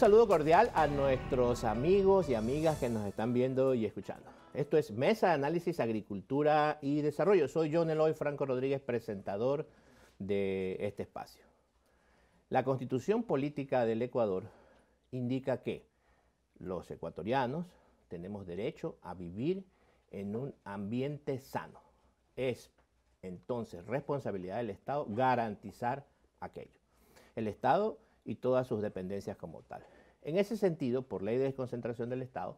saludo cordial a nuestros amigos y amigas que nos están viendo y escuchando. Esto es Mesa de Análisis Agricultura y Desarrollo. Soy John Eloy Franco Rodríguez, presentador de este espacio. La constitución política del Ecuador indica que los ecuatorianos tenemos derecho a vivir en un ambiente sano. Es entonces responsabilidad del Estado garantizar aquello. El Estado y todas sus dependencias como tal. En ese sentido, por ley de desconcentración del Estado,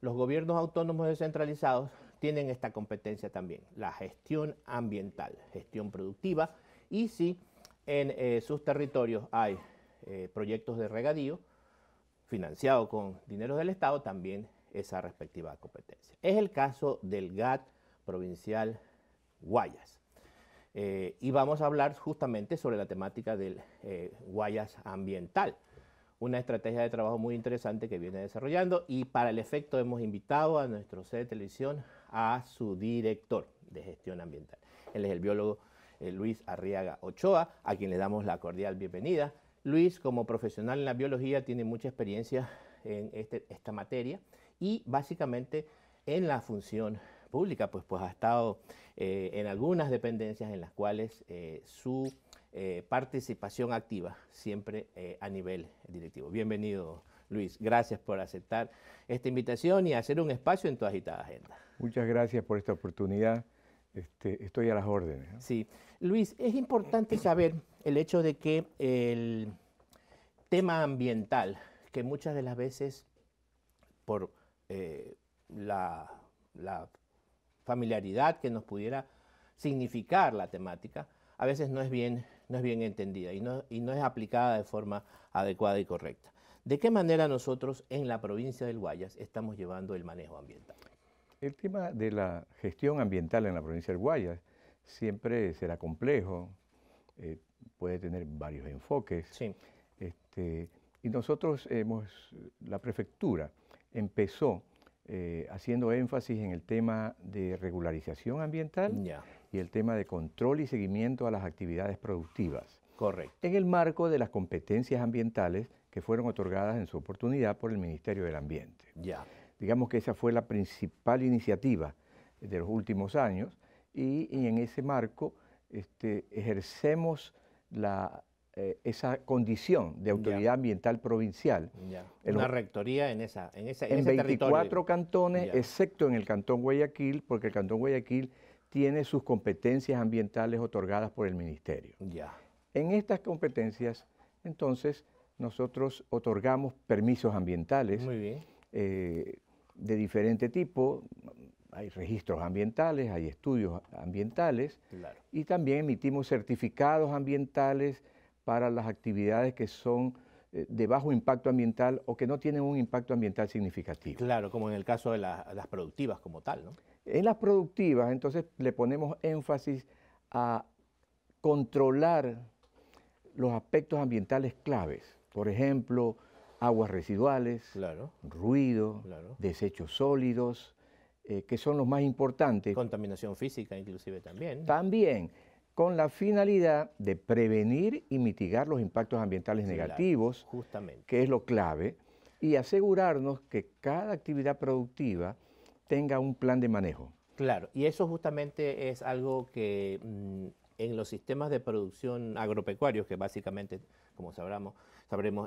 los gobiernos autónomos descentralizados tienen esta competencia también, la gestión ambiental, gestión productiva, y si en eh, sus territorios hay eh, proyectos de regadío financiados con dinero del Estado, también esa respectiva competencia. Es el caso del GAT provincial Guayas. Eh, y vamos a hablar justamente sobre la temática del eh, guayas ambiental, una estrategia de trabajo muy interesante que viene desarrollando y para el efecto hemos invitado a nuestro sede de televisión a su director de gestión ambiental. Él es el biólogo eh, Luis Arriaga Ochoa, a quien le damos la cordial bienvenida. Luis, como profesional en la biología, tiene mucha experiencia en este, esta materia y básicamente en la función Pública, pues, pues ha estado eh, en algunas dependencias en las cuales eh, su eh, participación activa siempre a nivel directivo. Bienvenido, Luis. Gracias por aceptar esta invitación y hacer un espacio en tu agitada agenda. Muchas gracias por esta oportunidad. Este, estoy a las órdenes. Sí. Luis, es importante saber el hecho de que el tema ambiental, que muchas de las veces por la, familiaridad que nos pudiera significar la temática, a veces no es bien, no es bien entendida y no, es aplicada de forma adecuada y correcta. ¿De qué manera nosotros en la provincia del Guayas estamos llevando el manejo ambiental? El tema de la gestión ambiental en la provincia del Guayas siempre será complejo, eh, puede tener varios enfoques. Este, y nosotros hemos, la prefectura empezó eh, haciendo énfasis en el tema de regularización ambiental y el tema de control y seguimiento a las actividades productivas. Correcto. En el marco de las competencias ambientales que fueron otorgadas en su oportunidad por el Ministerio del Ambiente. Ya. Digamos que esa fue la principal iniciativa de los últimos años y, en ese marco este, ejercemos la eh, esa condición de autoridad ambiental provincial. Una rectoría en, esa, en, 24 cantones, excepto en el Cantón Guayaquil, porque el Cantón Guayaquil tiene sus competencias ambientales otorgadas por el Ministerio. Ya. En estas competencias, entonces, nosotros otorgamos permisos ambientales eh, de diferente tipo. Hay registros ambientales, hay estudios ambientales y también emitimos certificados ambientales, para las actividades que son eh, de bajo impacto ambiental o que no tienen un impacto ambiental significativo. Claro, como en el caso de las productivas como tal, ¿no? En las productivas, entonces, le ponemos énfasis a controlar los aspectos ambientales claves. Por ejemplo, aguas residuales, claro. ruido, desechos sólidos, eh, que son los más importantes. Contaminación física inclusive también. También con la finalidad de prevenir y mitigar los impactos ambientales negativos, que es lo clave, y asegurarnos que cada actividad productiva tenga un plan de manejo. Claro, y eso justamente es algo que mm, en los sistemas de producción agropecuarios, que básicamente, como sabremos,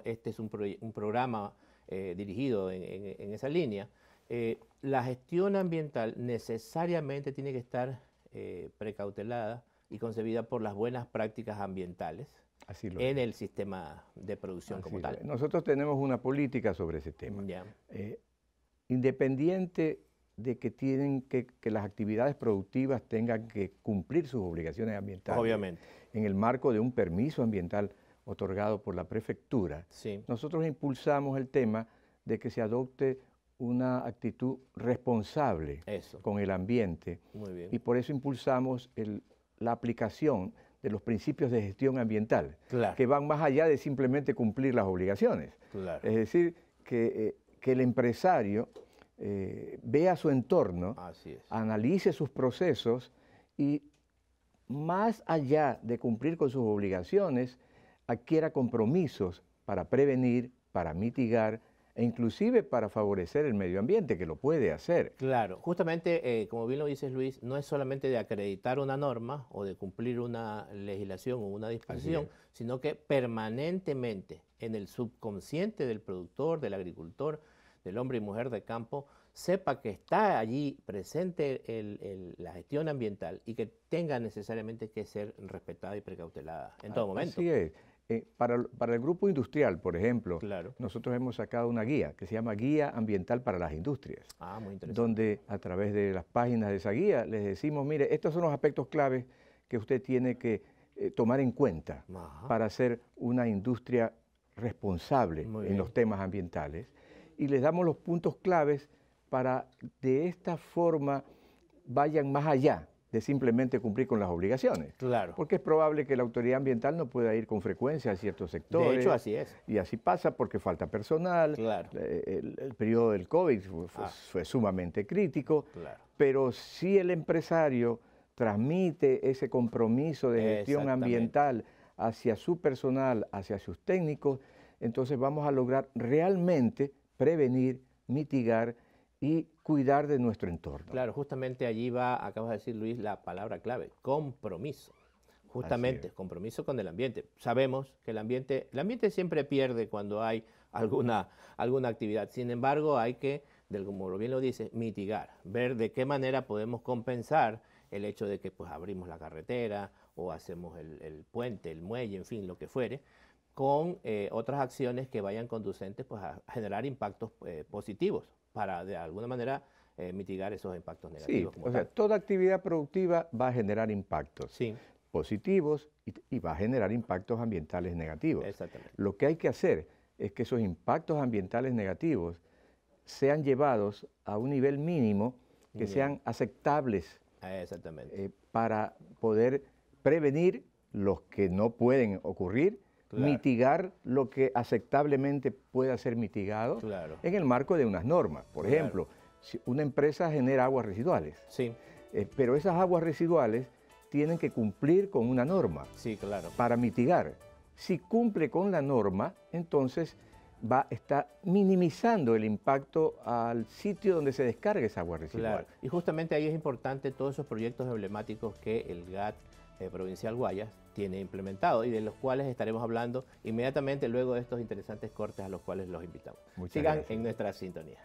este es un, programa eh, dirigido en, esa línea, eh, la gestión ambiental necesariamente tiene que estar eh, precautelada y concebida por las buenas prácticas ambientales en el sistema de producción como tal. Nosotros tenemos una política sobre ese tema. Eh, independiente de que tienen que, las actividades productivas tengan que cumplir sus obligaciones ambientales. Obviamente. En el marco de un permiso ambiental otorgado por la prefectura, sí. nosotros impulsamos el tema de que se adopte una actitud responsable con el ambiente. Muy bien. Y por eso impulsamos el la aplicación de los principios de gestión ambiental, que van más allá de simplemente cumplir las obligaciones. Es decir, que, eh, el empresario eh, vea su entorno, analice sus procesos y más allá de cumplir con sus obligaciones, adquiera compromisos para prevenir, para mitigar, e inclusive para favorecer el medio ambiente, que lo puede hacer. Claro, justamente, eh, como bien lo dices Luis, no es solamente de acreditar una norma o de cumplir una legislación o una disposición, sino que permanentemente en el subconsciente del productor, del agricultor, del hombre y mujer de campo, sepa que está allí presente la gestión ambiental y que tenga necesariamente que ser respetada y precautelada en todo momento. Así es. Eh, para, el grupo industrial, por ejemplo, nosotros hemos sacado una guía que se llama Guía Ambiental para las Industrias, ah, donde a través de las páginas de esa guía les decimos, mire, estos son los aspectos claves que usted tiene que eh, tomar en cuenta para ser una industria responsable en los temas ambientales. Y les damos los puntos claves para de esta forma vayan más allá de simplemente cumplir con las obligaciones. Claro. Porque es probable que la autoridad ambiental no pueda ir con frecuencia a ciertos sectores. De hecho, así es. Y así pasa porque falta personal. Eh, el, periodo del COVID ah. fue, sumamente crítico. Pero si el empresario transmite ese compromiso de gestión ambiental hacia su personal, hacia sus técnicos, entonces vamos a lograr realmente prevenir, mitigar y cuidar de nuestro entorno. Claro, justamente allí va, acabas de decir Luis, la palabra clave, compromiso. Justamente, compromiso con el ambiente. Sabemos que el ambiente, el ambiente siempre pierde cuando hay alguna, alguna actividad. Sin embargo, hay que, como bien lo dice, mitigar, ver de qué manera podemos compensar el hecho de que pues abrimos la carretera o hacemos el puente, el muelle, en fin, lo que fuere, con eh, otras acciones que vayan conducentes pues, a generar impactos eh, positivos para de alguna manera eh, mitigar esos impactos negativos. Sí, o sea, toda actividad productiva va a generar impactos positivos y, va a generar impactos ambientales negativos. Exactamente. Lo que hay que hacer es que esos impactos ambientales negativos sean llevados a un nivel mínimo que sean aceptables ah, para poder prevenir los que no pueden ocurrir mitigar lo que aceptablemente pueda ser mitigado en el marco de unas normas. Por ejemplo, si una empresa genera aguas residuales, sí. Eh, pero esas aguas residuales tienen que cumplir con una norma sí, claro. para mitigar. Si cumple con la norma, entonces va, a estar minimizando el impacto al sitio donde se descargue esa agua residual. Y justamente ahí es importante todos esos proyectos emblemáticos que el GAT eh, Provincial Guayas tiene implementado y de los cuales estaremos hablando inmediatamente luego de estos interesantes cortes a los cuales los invitamos. Muchas Sigan en nuestra sintonía.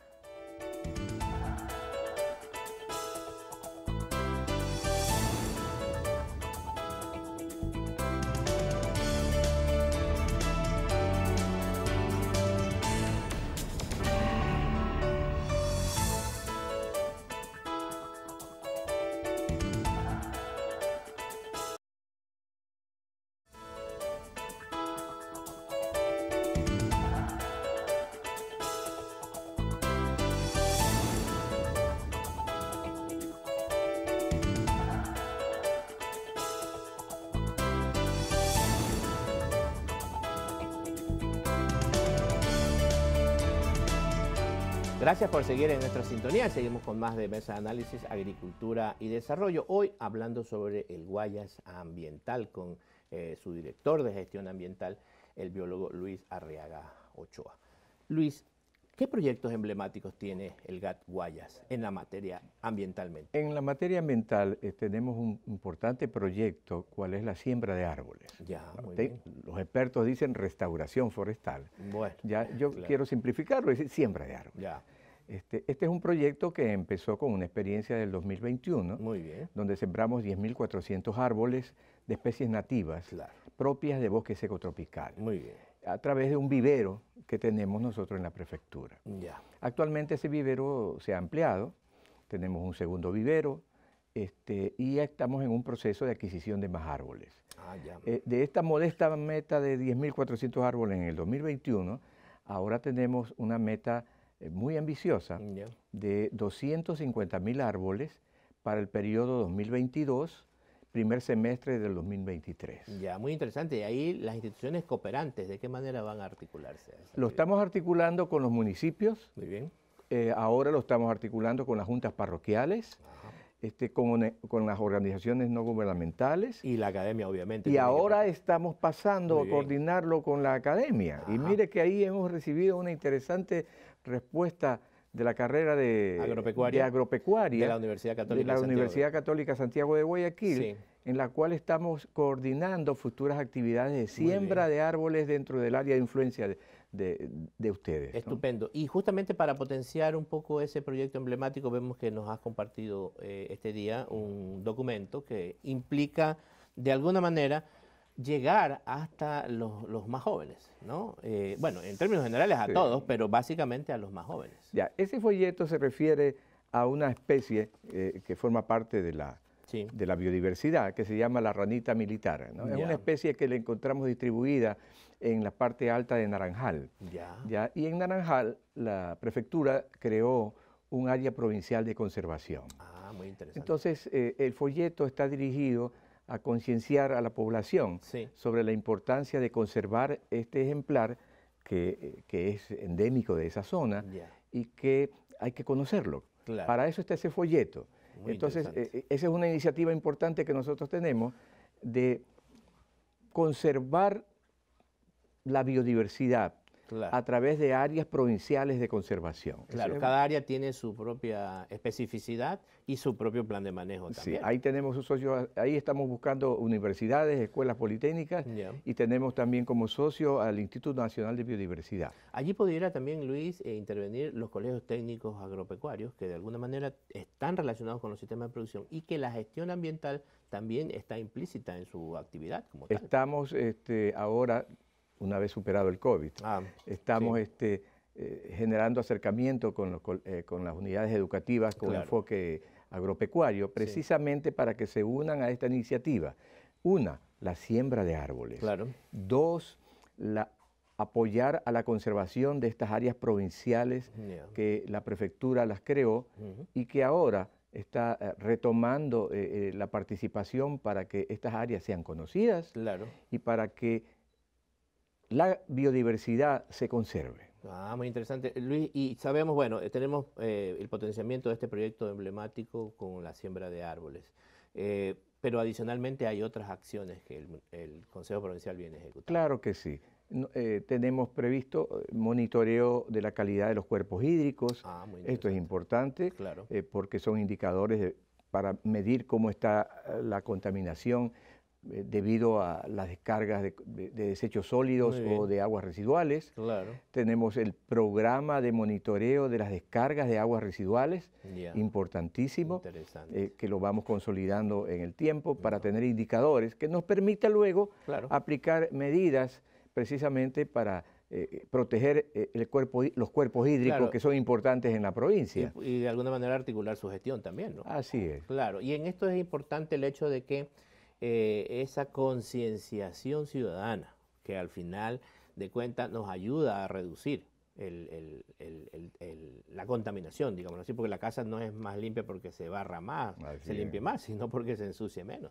Gracias por seguir en nuestra sintonía. Seguimos con más de Mesa de Análisis, Agricultura y Desarrollo. Hoy hablando sobre el Guayas Ambiental con eh, su director de gestión ambiental, el biólogo Luis Arriaga Ochoa. Luis, ¿qué proyectos emblemáticos tiene el GAT Guayas en la materia ambientalmente? En la materia ambiental eh, tenemos un importante proyecto, cuál es la siembra de árboles. Ya, Los expertos dicen restauración forestal. Bueno, ya, yo quiero simplificarlo, es siembra de árboles. Este, este, es un proyecto que empezó con una experiencia del 2021, donde sembramos 10.400 árboles de especies nativas propias de bosque ecotropicales, Muy A través de un vivero que tenemos nosotros en la prefectura. Ya. Actualmente ese vivero se ha ampliado, tenemos un segundo vivero este, y estamos en un proceso de adquisición de más árboles. Ah, eh, de esta modesta meta de 10.400 árboles en el 2021, ahora tenemos una meta eh, muy ambiciosa de 250 mil árboles para el periodo 2022 primer semestre del 2023. Ya, muy interesante. Y ahí las instituciones cooperantes, ¿de qué manera van a articularse? lo estamos articulando con los municipios. Muy bien. Eh, ahora lo estamos articulando con las juntas parroquiales, este, con, las organizaciones no gubernamentales. Y la academia, obviamente. Y ahora estamos pasando a coordinarlo con la academia. Y mire que ahí hemos recibido una interesante respuesta de la carrera de agropecuaria de, la Universidad Católica Santiago. de Guayaquil, en la cual estamos coordinando futuras actividades de siembra de árboles dentro del área de influencia de, de, ustedes. Estupendo. Y justamente para potenciar un poco ese proyecto emblemático, vemos que nos has compartido eh, este día un documento que implica, de alguna manera, llegar hasta los, más jóvenes, ¿no? Eh, bueno, en términos generales a todos, pero básicamente a los más jóvenes. Ya, ese folleto se refiere a una especie eh, que forma parte de la, de la biodiversidad, que se llama la ranita militar, ¿no? Es una especie que la encontramos distribuida en la parte alta de Naranjal. Ya. ya. Y en Naranjal la prefectura creó un área provincial de conservación. Ah, muy interesante. Entonces, eh, el folleto está dirigido a concienciar a la población sobre la importancia de conservar este ejemplar que, eh, es endémico de esa zona y que hay que conocerlo. Para eso está ese folleto. Entonces, eh, eh, esa es una iniciativa importante que nosotros tenemos de conservar la biodiversidad a través de áreas provinciales de conservación. Claro, cada área tiene su propia especificidad y su propio plan de manejo también. Sí, ahí tenemos socios, ahí estamos buscando universidades, escuelas politécnicas y tenemos también como socio al Instituto Nacional de Biodiversidad. Allí pudiera también, Luis, eh, intervenir los colegios técnicos agropecuarios que de alguna manera están relacionados con los sistemas de producción y que la gestión ambiental también está implícita en su actividad. Como Estamos este, ahora una vez superado el COVID. Ah, Estamos este, eh, generando acercamiento eh, con, las unidades educativas con enfoque agropecuario, precisamente para que se unan a esta iniciativa. Una, la siembra de árboles. Dos, apoyar a la conservación de estas áreas provinciales que la prefectura las creó y que ahora está eh, retomando la participación para que estas áreas sean conocidas y para que la biodiversidad se conserve. Ah, muy interesante. Luis, y sabemos, bueno, eh, tenemos eh, el potenciamiento de este proyecto emblemático con la siembra de árboles. Eh, pero adicionalmente hay otras acciones que el, Consejo Provincial viene ejecutando. Claro que sí. tenemos previsto monitoreo de la calidad de los cuerpos hídricos. Ah, muy Esto es importante claro. porque son indicadores para medir cómo está la contaminación, eh, debido a las descargas de, desechos sólidos o de aguas residuales. Claro. Tenemos el programa de monitoreo de las descargas de aguas residuales, importantísimo, eh, que lo vamos consolidando en el tiempo para tener indicadores que nos permita luego aplicar medidas precisamente para eh, proteger el cuerpo, los cuerpos hídricos que son importantes en la provincia. y, de alguna manera articular su gestión también, ¿no? Así es. Claro, y en esto es importante el hecho de que eh, esa concienciación ciudadana que al final de cuentas nos ayuda a reducir la contaminación, digamos así, porque la casa no es más limpia porque se barra más, se limpie más, sino porque se ensucie menos.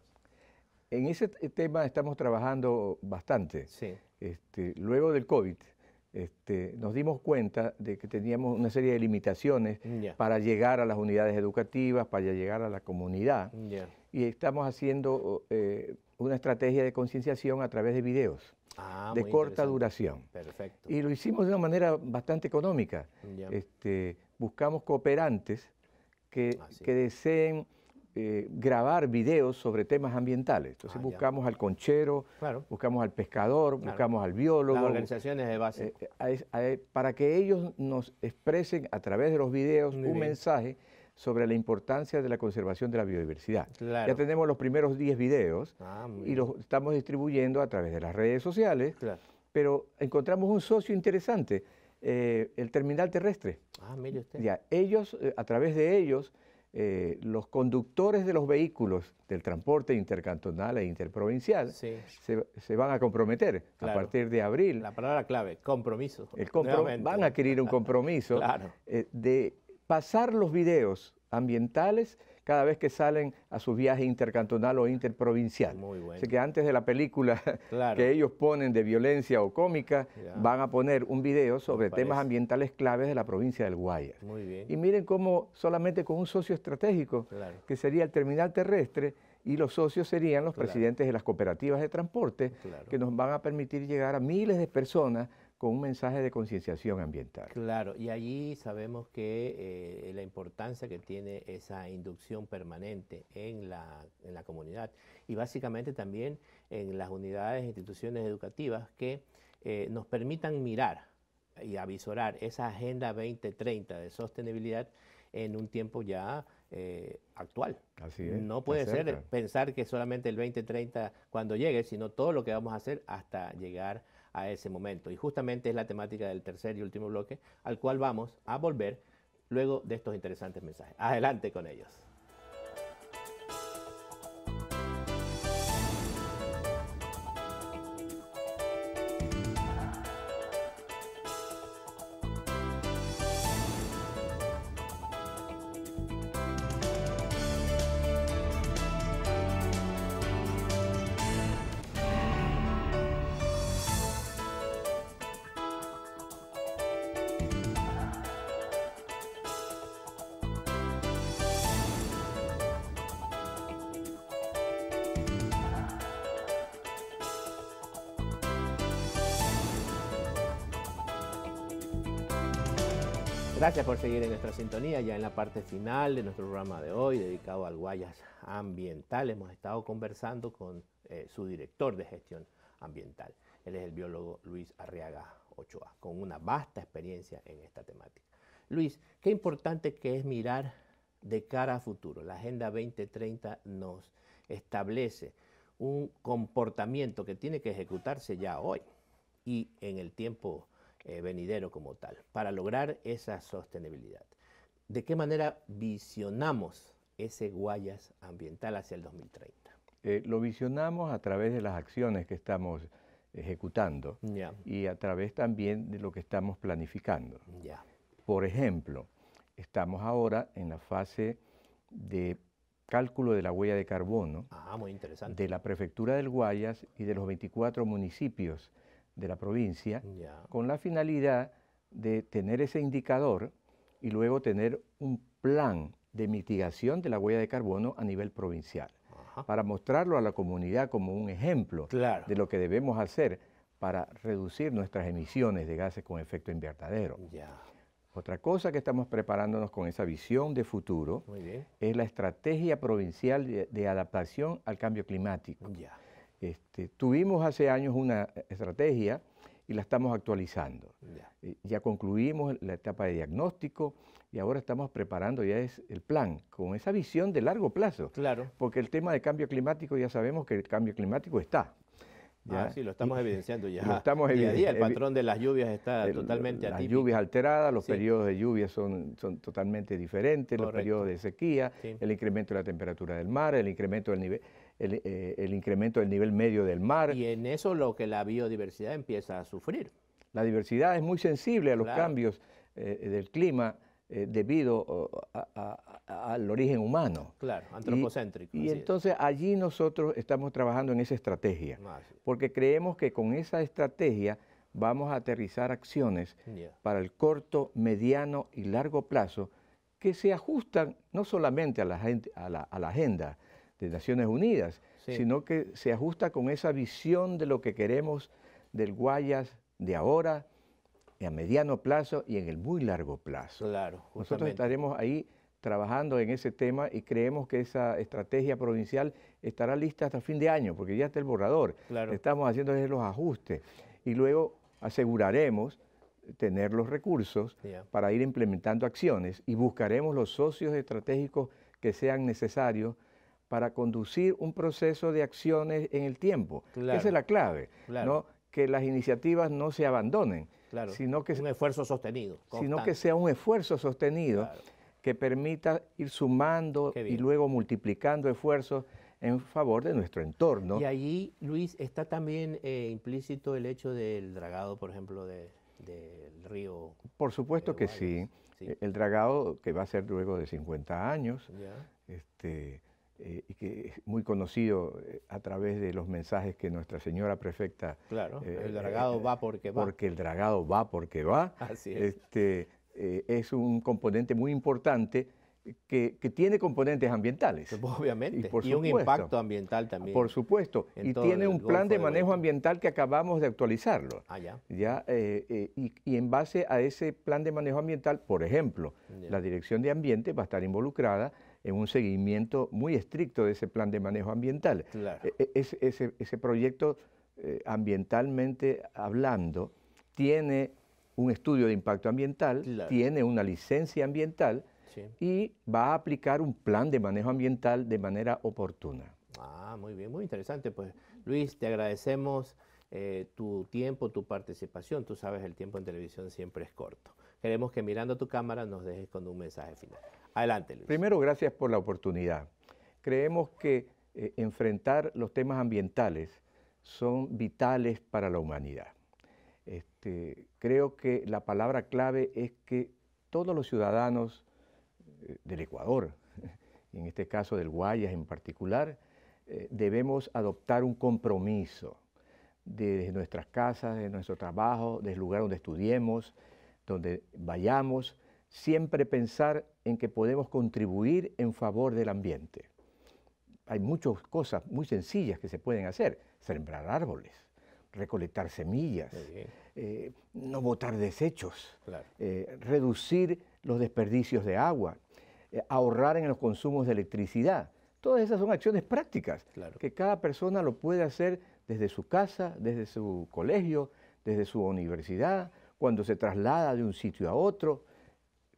En ese tema estamos trabajando bastante. Sí. Este, luego del COVID, este, nos dimos cuenta de que teníamos una serie de limitaciones para llegar a las unidades educativas, para llegar a la comunidad y estamos haciendo oh, eh, una estrategia de concienciación a través de videos. Ah, de corta duración. Y lo hicimos de una manera bastante económica. Este, buscamos cooperantes que, ah, deseen eh, grabar videos sobre temas ambientales. Entonces ah, buscamos al conchero, buscamos al pescador, buscamos al biólogo. organizaciones de base. Eh, para que ellos nos expresen a través de los videos un mensaje sobre la importancia de la conservación de la biodiversidad. Ya tenemos los primeros 10 videos ah, y los estamos distribuyendo a través de las redes sociales, pero encontramos un socio interesante, eh, el terminal terrestre. Ah, Ya, ellos, eh, a través de ellos, eh, los conductores de los vehículos del transporte intercantonal e interprovincial se, van a comprometer a partir de abril. La palabra clave, compromiso. van a adquirir un compromiso de pasar los videos ambientales cada vez que salen a su viaje intercantonal o interprovincial. Muy Así que antes de la película que ellos ponen de violencia o cómica, van a poner un video sobre temas ambientales claves de la provincia del Guayas. Y miren cómo solamente con un socio estratégico, que sería el terminal terrestre, y los socios serían los presidentes de las cooperativas de transporte, que nos van a permitir llegar a miles de personas con un mensaje de concienciación ambiental. Claro, y allí sabemos que eh, la importancia que tiene esa inducción permanente en la, comunidad y básicamente también en las unidades e instituciones educativas que eh, nos permitan mirar y avisorar esa Agenda 2030 de sostenibilidad en un tiempo ya eh, actual. Así es, no puede ser pensar que solamente el 2030 cuando llegue, sino todo lo que vamos a hacer hasta llegar a a ese momento. Y justamente es la temática del tercer y último bloque, al cual vamos a volver luego de estos interesantes mensajes. Adelante con ellos. Gracias por seguir en nuestra sintonía. Ya en la parte final de nuestro programa de hoy, dedicado al Guayas Ambiental, hemos estado conversando con eh, su director de gestión ambiental. Él es el biólogo Luis Arriaga Ochoa, con una vasta experiencia en esta temática. Luis, qué importante que es mirar de cara a futuro. La Agenda 2030 nos establece un comportamiento que tiene que ejecutarse ya hoy y en el tiempo eh, venidero como tal, para lograr esa sostenibilidad. ¿De qué manera visionamos ese Guayas ambiental hacia el 2030? Eh, lo visionamos a través de las acciones que estamos ejecutando y a través también de lo que estamos planificando. Por ejemplo, estamos ahora en la fase de cálculo de la huella de carbono ah, de la prefectura del Guayas y de los 24 municipios de la provincia, con la finalidad de tener ese indicador y luego tener un plan de mitigación de la huella de carbono a nivel provincial, para mostrarlo a la comunidad como un ejemplo de lo que debemos hacer para reducir nuestras emisiones de gases con efecto invernadero. Otra cosa que estamos preparándonos con esa visión de futuro es la estrategia provincial de, adaptación al cambio climático. Este, tuvimos hace años una estrategia y la estamos actualizando. Eh, ya. concluimos la etapa de diagnóstico y ahora estamos preparando ya es el plan con esa visión de largo plazo. Claro. Porque el tema de cambio climático ya sabemos que el cambio climático está. Ah, ¿ya? sí, lo estamos evidenciando ya. estamos día el patrón de las lluvias está totalmente atípico. Las lluvias alteradas, los periodos de lluvia son, son totalmente diferentes, los periodos de sequía, el incremento de la temperatura del mar, el incremento del nivel, eh, el, incremento del nivel medio del mar. Y en eso lo que la biodiversidad empieza a sufrir. La diversidad es muy sensible a los cambios eh, del clima eh, debido al origen humano. Claro, antropocéntrico. Y, entonces allí nosotros estamos trabajando en esa estrategia, ah, porque creemos que con esa estrategia vamos a aterrizar acciones para el corto, mediano y largo plazo que se ajustan no solamente a la, a a la agenda de Naciones Unidas, sino que se ajusta con esa visión de lo que queremos del Guayas de ahora, a mediano plazo y en el muy largo plazo. Claro, Nosotros estaremos ahí trabajando en ese tema y creemos que esa estrategia provincial estará lista hasta fin de año, porque ya está el borrador. Claro. Estamos haciendo los ajustes y luego aseguraremos tener los recursos para ir implementando acciones y buscaremos los socios estratégicos que sean necesarios para conducir un proceso de acciones en el tiempo. Esa es la clave, que las iniciativas no se abandonen, sino que un esfuerzo sostenido, sino que sea un esfuerzo sostenido que permita ir sumando y luego multiplicando esfuerzos en favor de nuestro entorno. Y allí, Luis, está también eh, implícito el hecho del dragado, por ejemplo, del río. Por supuesto eh, que sí. El dragado que va a ser luego de 50 años, este, eh, y que es muy conocido eh, a través de los mensajes que nuestra señora prefecta... Claro, eh, el dragado va porque va. Porque el dragado va porque va. Así es. Este, es un componente muy importante que, tiene componentes ambientales. Obviamente, y, un impacto ambiental también. Por supuesto, y tiene un plan de manejo ambiental que acabamos de actualizarlo. Ah, ya. y, en base a ese plan de manejo ambiental, por ejemplo, la Dirección de Ambiente va a estar involucrada en un seguimiento muy estricto de ese plan de manejo ambiental. E, e, ese, proyecto eh, ambientalmente hablando tiene un estudio de impacto ambiental, tiene una licencia ambiental y va a aplicar un plan de manejo ambiental de manera oportuna. Ah, muy bien, muy interesante. Pues Luis, te agradecemos eh, tu tiempo, tu participación. Tú sabes, el tiempo en televisión siempre es corto. Queremos que mirando tu cámara nos dejes con un mensaje final. Adelante, Primero, gracias por la oportunidad. Creemos que eh, enfrentar los temas ambientales son vitales para la humanidad. Este, creo que la palabra clave es que todos los ciudadanos eh, del Ecuador, en este caso del Guayas en particular, eh, debemos adoptar un compromiso desde nuestras casas, de nuestro trabajo, desde el lugar donde estudiemos, donde vayamos, siempre pensar en que podemos contribuir en favor del ambiente. Hay muchas cosas muy sencillas que se pueden hacer. Sembrar árboles, recolectar semillas, eh, no botar desechos, eh, reducir los desperdicios de agua, eh, ahorrar en los consumos de electricidad. Todas esas son acciones prácticas que cada persona lo puede hacer desde su casa, desde su colegio, desde su universidad, cuando se traslada de un sitio a otro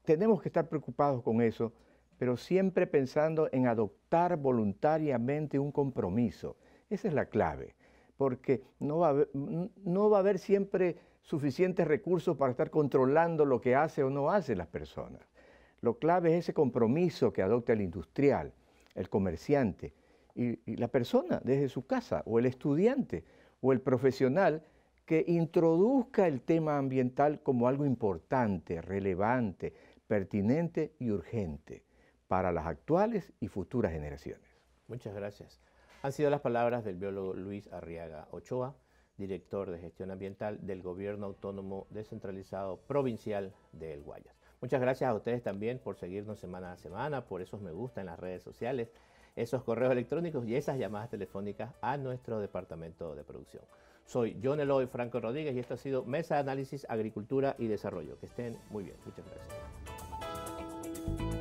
tenemos que estar preocupados con eso, pero siempre pensando en adoptar voluntariamente un compromiso. Esa es la clave, porque no va a haber, siempre suficientes recursos para estar controlando lo que hace o no hace las personas. Lo clave es ese compromiso que adopte el industrial, el comerciante y la persona desde su casa, o el estudiante, o el profesional que introduzca el tema ambiental como algo importante, relevante, pertinente y urgente para las actuales y futuras generaciones. Muchas gracias. Han sido las palabras del biólogo Luis Arriaga Ochoa, director de gestión ambiental del Gobierno Autónomo Descentralizado Provincial de El Guayas. Muchas gracias a ustedes también por seguirnos semana a semana, por esos me gusta en las redes sociales, esos correos electrónicos y esas llamadas telefónicas a nuestro departamento de producción. Soy John Eloy Franco Rodríguez y esto ha sido Mesa de Análisis Agricultura y Desarrollo. Que estén muy bien. Muchas gracias. thank you